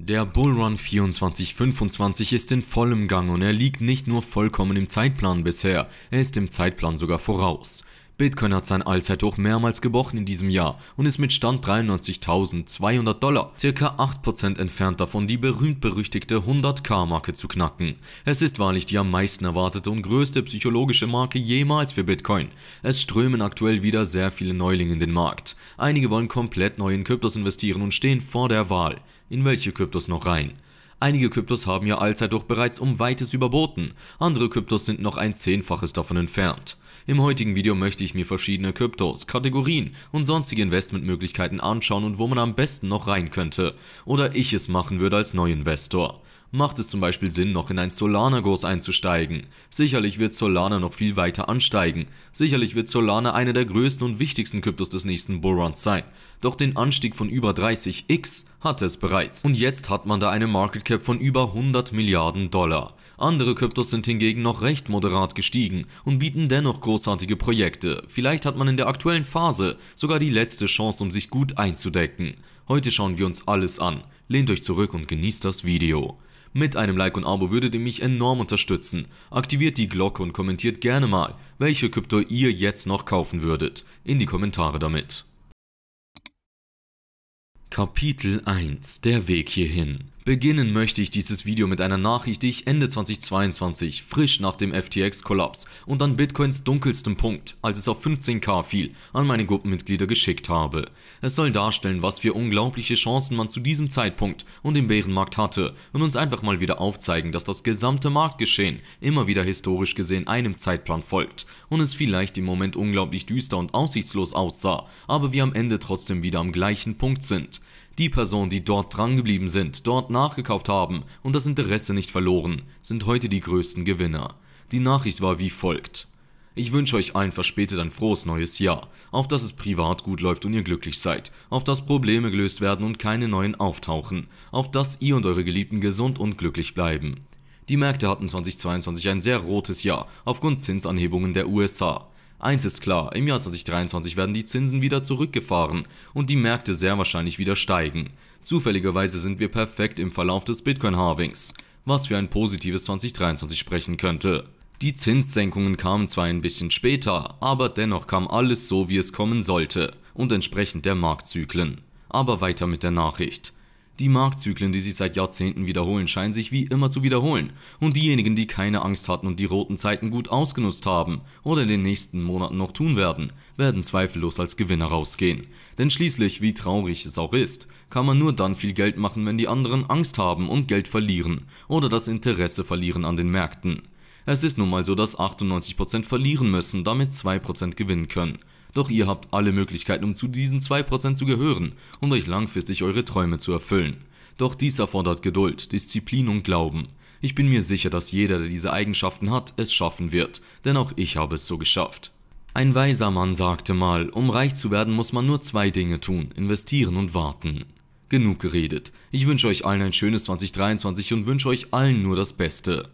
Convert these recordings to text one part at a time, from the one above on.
Der Bullrun 2425 ist in vollem Gang und er liegt nicht nur vollkommen im Zeitplan bisher, er ist im Zeitplan sogar voraus. Bitcoin hat sein Allzeithoch mehrmals gebrochen in diesem Jahr und ist mit Stand 93.200 Dollar circa 8% entfernt davon, die berühmt-berüchtigte 100k-Marke zu knacken. Es ist wahrlich die am meisten erwartete und größte psychologische Marke jemals für Bitcoin. Es strömen aktuell wieder sehr viele Neulinge in den Markt. Einige wollen komplett neu in Kryptos investieren und stehen vor der Wahl, in welche Kryptos noch rein. Einige Kryptos haben ihr Allzeithoch bereits um weites überboten, andere Kryptos sind noch ein Zehnfaches davon entfernt. Im heutigen Video möchte ich mir verschiedene Kryptos, Kategorien und sonstige Investmentmöglichkeiten anschauen und wo man am besten noch rein könnte oder ich es machen würde als Neuinvestor macht es zum Beispiel Sinn, noch in einen Solana-Kurs einzusteigen. Sicherlich wird Solana noch viel weiter ansteigen. Sicherlich wird Solana einer der größten und wichtigsten Kryptos des nächsten Bullruns sein. Doch den Anstieg von über 30x hatte es bereits. Und jetzt hat man da eine Market Cap von über 100 Milliarden Dollar. Andere Kryptos sind hingegen noch recht moderat gestiegen und bieten dennoch großartige Projekte. Vielleicht hat man in der aktuellen Phase sogar die letzte Chance, um sich gut einzudecken. Heute schauen wir uns alles an. Lehnt euch zurück und genießt das Video. Mit einem Like und Abo würdet ihr mich enorm unterstützen. Aktiviert die Glocke und kommentiert gerne mal, welche Krypto ihr jetzt noch kaufen würdet. In die Kommentare damit. Kapitel 1 Der Weg hierhin Beginnen möchte ich dieses Video mit einer Nachricht, die ich Ende 2022, frisch nach dem FTX-Kollaps und an Bitcoins dunkelstem Punkt, als es auf 15k fiel, an meine Gruppenmitglieder geschickt habe. Es soll darstellen, was für unglaubliche Chancen man zu diesem Zeitpunkt und im Bärenmarkt hatte und uns einfach mal wieder aufzeigen, dass das gesamte Marktgeschehen immer wieder historisch gesehen einem Zeitplan folgt und es vielleicht im Moment unglaublich düster und aussichtslos aussah, aber wir am Ende trotzdem wieder am gleichen Punkt sind. Die Personen, die dort drangeblieben sind, dort nachgekauft haben und das Interesse nicht verloren, sind heute die größten Gewinner. Die Nachricht war wie folgt. Ich wünsche euch allen verspätet ein frohes neues Jahr, auf das es privat gut läuft und ihr glücklich seid, auf das Probleme gelöst werden und keine neuen auftauchen, auf das ihr und eure Geliebten gesund und glücklich bleiben. Die Märkte hatten 2022 ein sehr rotes Jahr aufgrund Zinsanhebungen der USA. Eins ist klar, im Jahr 2023 werden die Zinsen wieder zurückgefahren und die Märkte sehr wahrscheinlich wieder steigen. Zufälligerweise sind wir perfekt im Verlauf des Bitcoin-Harvings, was für ein positives 2023 sprechen könnte. Die Zinssenkungen kamen zwar ein bisschen später, aber dennoch kam alles so, wie es kommen sollte und entsprechend der Marktzyklen. Aber weiter mit der Nachricht. Die Marktzyklen, die sich seit Jahrzehnten wiederholen, scheinen sich wie immer zu wiederholen. Und diejenigen, die keine Angst hatten und die roten Zeiten gut ausgenutzt haben oder in den nächsten Monaten noch tun werden, werden zweifellos als Gewinner rausgehen. Denn schließlich, wie traurig es auch ist, kann man nur dann viel Geld machen, wenn die anderen Angst haben und Geld verlieren oder das Interesse verlieren an den Märkten. Es ist nun mal so, dass 98% verlieren müssen, damit 2% gewinnen können. Doch ihr habt alle Möglichkeiten, um zu diesen 2% zu gehören und euch langfristig eure Träume zu erfüllen. Doch dies erfordert Geduld, Disziplin und Glauben. Ich bin mir sicher, dass jeder, der diese Eigenschaften hat, es schaffen wird, denn auch ich habe es so geschafft. Ein weiser Mann sagte mal, um reich zu werden, muss man nur zwei Dinge tun, investieren und warten. Genug geredet. Ich wünsche euch allen ein schönes 2023 und wünsche euch allen nur das Beste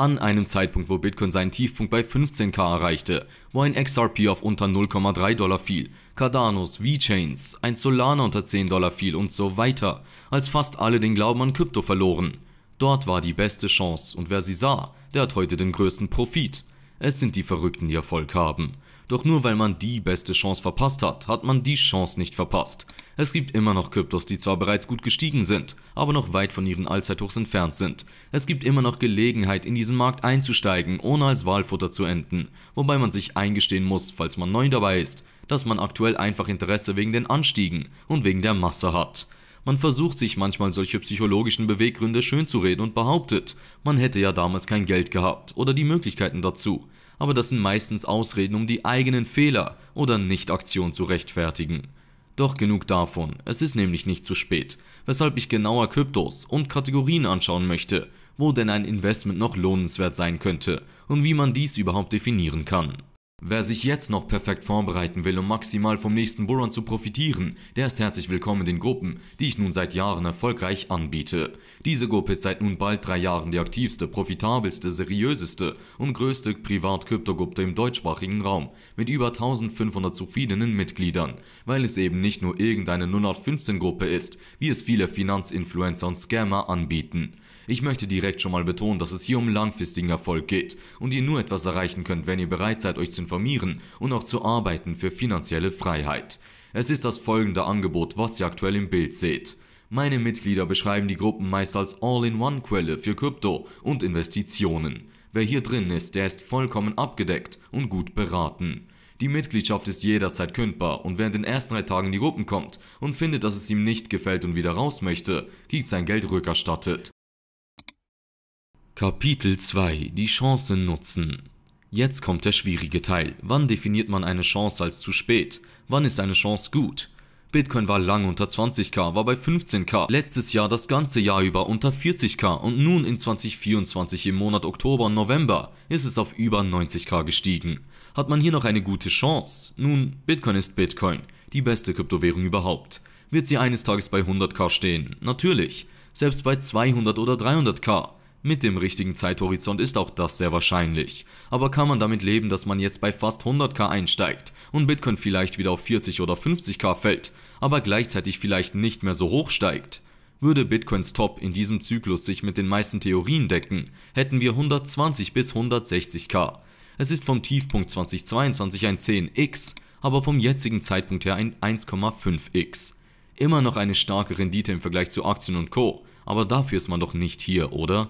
an einem Zeitpunkt, wo Bitcoin seinen Tiefpunkt bei 15k erreichte, wo ein XRP auf unter 0,3 Dollar fiel, Cardanos, V-Chains, ein Solana unter 10 Dollar fiel und so weiter, als fast alle den Glauben an Krypto verloren. Dort war die beste Chance und wer sie sah, der hat heute den größten Profit. Es sind die Verrückten, die Erfolg haben. Doch nur weil man die beste Chance verpasst hat, hat man die Chance nicht verpasst. Es gibt immer noch Kryptos, die zwar bereits gut gestiegen sind, aber noch weit von ihren Allzeithochs entfernt sind. Es gibt immer noch Gelegenheit, in diesen Markt einzusteigen, ohne als Wahlfutter zu enden. Wobei man sich eingestehen muss, falls man neu dabei ist, dass man aktuell einfach Interesse wegen den Anstiegen und wegen der Masse hat. Man versucht sich manchmal solche psychologischen Beweggründe schönzureden und behauptet, man hätte ja damals kein Geld gehabt oder die Möglichkeiten dazu. Aber das sind meistens Ausreden, um die eigenen Fehler oder Nichtaktion zu rechtfertigen. Doch genug davon, es ist nämlich nicht zu spät, weshalb ich genauer Kryptos und Kategorien anschauen möchte, wo denn ein Investment noch lohnenswert sein könnte und wie man dies überhaupt definieren kann. Wer sich jetzt noch perfekt vorbereiten will, um maximal vom nächsten Bullrun zu profitieren, der ist herzlich willkommen in den Gruppen, die ich nun seit Jahren erfolgreich anbiete. Diese Gruppe ist seit nun bald drei Jahren die aktivste, profitabelste, seriöseste und größte Privat-Kryptogruppe im deutschsprachigen Raum mit über 1500 zufriedenen Mitgliedern, weil es eben nicht nur irgendeine 0815-Gruppe ist, wie es viele Finanzinfluencer und Scammer anbieten. Ich möchte direkt schon mal betonen, dass es hier um langfristigen Erfolg geht und ihr nur etwas erreichen könnt, wenn ihr bereit seid, euch zu informieren und auch zu arbeiten für finanzielle Freiheit. Es ist das folgende Angebot, was ihr aktuell im Bild seht. Meine Mitglieder beschreiben die Gruppen meist als All-in-One-Quelle für Krypto und Investitionen. Wer hier drin ist, der ist vollkommen abgedeckt und gut beraten. Die Mitgliedschaft ist jederzeit kündbar und wer in den ersten drei Tagen in die Gruppen kommt und findet, dass es ihm nicht gefällt und wieder raus möchte, kriegt sein Geld rückerstattet. Kapitel 2 Die Chancen nutzen Jetzt kommt der schwierige Teil. Wann definiert man eine Chance als zu spät? Wann ist eine Chance gut? Bitcoin war lang unter 20k, war bei 15k, letztes Jahr das ganze Jahr über unter 40k und nun in 2024 im Monat Oktober und November ist es auf über 90k gestiegen. Hat man hier noch eine gute Chance? Nun, Bitcoin ist Bitcoin, die beste Kryptowährung überhaupt. Wird sie eines Tages bei 100k stehen? Natürlich. Selbst bei 200 oder 300k. Mit dem richtigen Zeithorizont ist auch das sehr wahrscheinlich. Aber kann man damit leben, dass man jetzt bei fast 100k einsteigt und Bitcoin vielleicht wieder auf 40 oder 50k fällt, aber gleichzeitig vielleicht nicht mehr so hoch steigt? Würde Bitcoins Top in diesem Zyklus sich mit den meisten Theorien decken, hätten wir 120 bis 160k. Es ist vom Tiefpunkt 2022 ein 10x, aber vom jetzigen Zeitpunkt her ein 1,5x. Immer noch eine starke Rendite im Vergleich zu Aktien und Co., aber dafür ist man doch nicht hier, oder?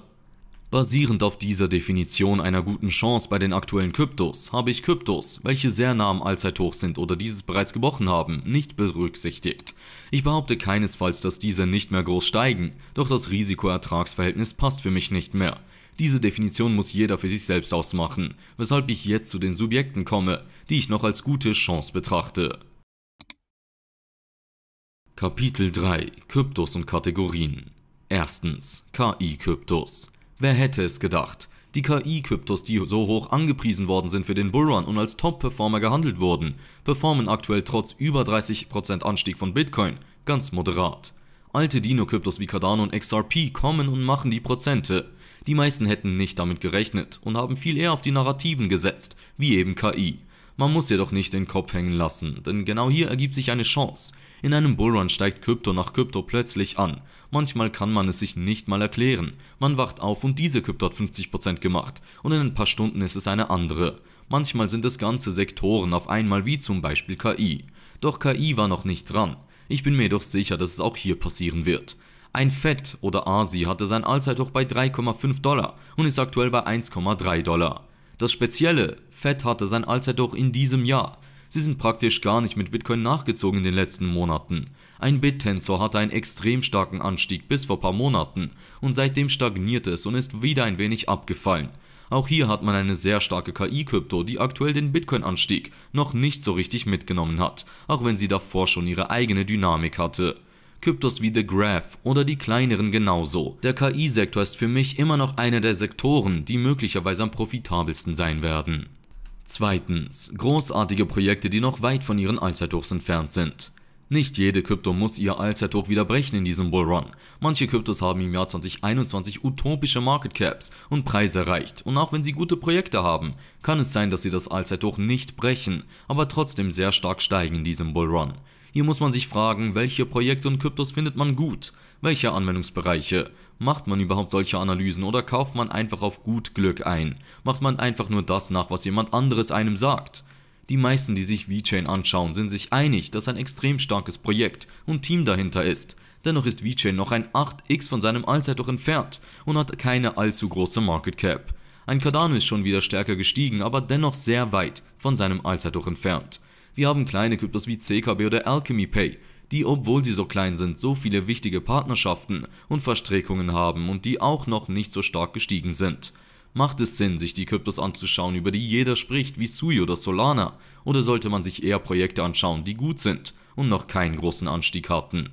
Basierend auf dieser Definition einer guten Chance bei den aktuellen Kryptos habe ich Kryptos, welche sehr nah am Allzeithoch sind oder dieses bereits gebrochen haben, nicht berücksichtigt. Ich behaupte keinesfalls, dass diese nicht mehr groß steigen, doch das Risikoertragsverhältnis passt für mich nicht mehr. Diese Definition muss jeder für sich selbst ausmachen, weshalb ich jetzt zu den Subjekten komme, die ich noch als gute Chance betrachte. Kapitel 3 Kryptos und Kategorien 1. KI-Kryptos Wer hätte es gedacht? Die KI-Kryptos, die so hoch angepriesen worden sind für den Bullrun und als Top-Performer gehandelt wurden, performen aktuell trotz über 30% Anstieg von Bitcoin ganz moderat. Alte Dino-Kryptos wie Cardano und XRP kommen und machen die Prozente. Die meisten hätten nicht damit gerechnet und haben viel eher auf die Narrativen gesetzt, wie eben KI. Man muss jedoch nicht den Kopf hängen lassen, denn genau hier ergibt sich eine Chance. In einem Bullrun steigt Krypto nach Krypto plötzlich an. Manchmal kann man es sich nicht mal erklären. Man wacht auf und diese Krypto hat 50% gemacht und in ein paar Stunden ist es eine andere. Manchmal sind es ganze Sektoren auf einmal wie zum Beispiel KI. Doch KI war noch nicht dran. Ich bin mir jedoch sicher, dass es auch hier passieren wird. Ein Fett oder ASI hatte sein Allzeithoch bei 3,5 Dollar und ist aktuell bei 1,3 Dollar. Das Spezielle, Fed hatte sein Allzeit in diesem Jahr. Sie sind praktisch gar nicht mit Bitcoin nachgezogen in den letzten Monaten. Ein BitTensor hatte einen extrem starken Anstieg bis vor paar Monaten und seitdem stagniert es und ist wieder ein wenig abgefallen. Auch hier hat man eine sehr starke KI-Krypto, die aktuell den Bitcoin-Anstieg noch nicht so richtig mitgenommen hat, auch wenn sie davor schon ihre eigene Dynamik hatte. Kryptos wie The Graph oder die kleineren genauso. Der KI-Sektor ist für mich immer noch einer der Sektoren, die möglicherweise am profitabelsten sein werden. Zweitens, großartige Projekte, die noch weit von ihren Allzeithochs entfernt sind. Nicht jede Krypto muss ihr Allzeithoch wieder brechen in diesem Bullrun. Manche Kryptos haben im Jahr 2021 utopische Market Caps und Preise erreicht und auch wenn sie gute Projekte haben, kann es sein, dass sie das Allzeithoch nicht brechen, aber trotzdem sehr stark steigen in diesem Bullrun. Hier muss man sich fragen, welche Projekte und Kryptos findet man gut? Welche Anwendungsbereiche? Macht man überhaupt solche Analysen oder kauft man einfach auf gut Glück ein? Macht man einfach nur das nach, was jemand anderes einem sagt? Die meisten, die sich VeChain anschauen, sind sich einig, dass ein extrem starkes Projekt und Team dahinter ist. Dennoch ist VeChain noch ein 8x von seinem Allzeithoch entfernt und hat keine allzu große Market Cap. Ein Cardano ist schon wieder stärker gestiegen, aber dennoch sehr weit von seinem Allzeithoch entfernt. Wir haben kleine Kryptos wie CKB oder Alchemy Pay, die obwohl sie so klein sind, so viele wichtige Partnerschaften und Verstrickungen haben und die auch noch nicht so stark gestiegen sind. Macht es Sinn, sich die Kryptos anzuschauen, über die jeder spricht, wie Sui oder Solana? Oder sollte man sich eher Projekte anschauen, die gut sind und noch keinen großen Anstieg hatten?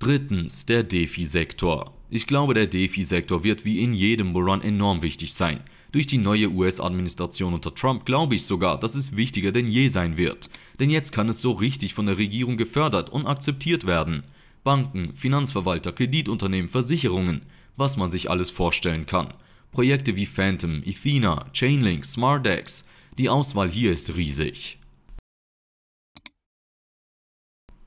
Drittens, der DeFi-Sektor. Ich glaube, der DeFi-Sektor wird wie in jedem Bullrun enorm wichtig sein. Durch die neue US-Administration unter Trump glaube ich sogar, dass es wichtiger denn je sein wird. Denn jetzt kann es so richtig von der Regierung gefördert und akzeptiert werden. Banken, Finanzverwalter, Kreditunternehmen, Versicherungen, was man sich alles vorstellen kann. Projekte wie Phantom, Athena, Chainlink, SmartDex. Die Auswahl hier ist riesig.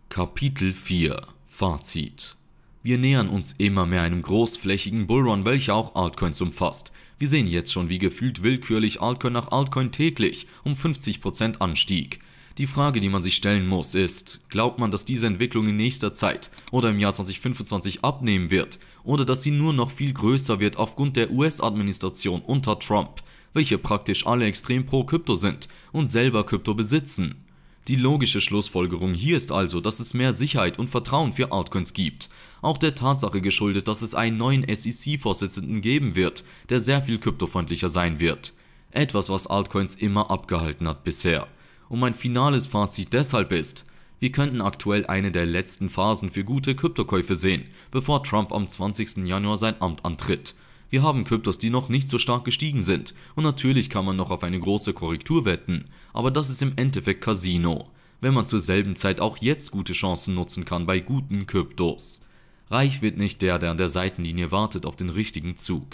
Kapitel 4 Fazit Wir nähern uns immer mehr einem großflächigen Bullrun, welcher auch Altcoins umfasst. Wir sehen jetzt schon wie gefühlt willkürlich Altcoin nach Altcoin täglich um 50% Anstieg. Die Frage, die man sich stellen muss, ist, glaubt man, dass diese Entwicklung in nächster Zeit oder im Jahr 2025 abnehmen wird oder dass sie nur noch viel größer wird aufgrund der US-Administration unter Trump, welche praktisch alle extrem pro Krypto sind und selber Krypto besitzen? Die logische Schlussfolgerung hier ist also, dass es mehr Sicherheit und Vertrauen für Altcoins gibt. Auch der Tatsache geschuldet, dass es einen neuen SEC-Vorsitzenden geben wird, der sehr viel kryptofreundlicher sein wird. Etwas, was Altcoins immer abgehalten hat bisher und mein finales Fazit deshalb ist, wir könnten aktuell eine der letzten Phasen für gute Kryptokäufe sehen, bevor Trump am 20. Januar sein Amt antritt. Wir haben Kryptos, die noch nicht so stark gestiegen sind und natürlich kann man noch auf eine große Korrektur wetten, aber das ist im Endeffekt Casino, wenn man zur selben Zeit auch jetzt gute Chancen nutzen kann bei guten Kryptos. Reich wird nicht der, der an der Seitenlinie wartet auf den richtigen Zug.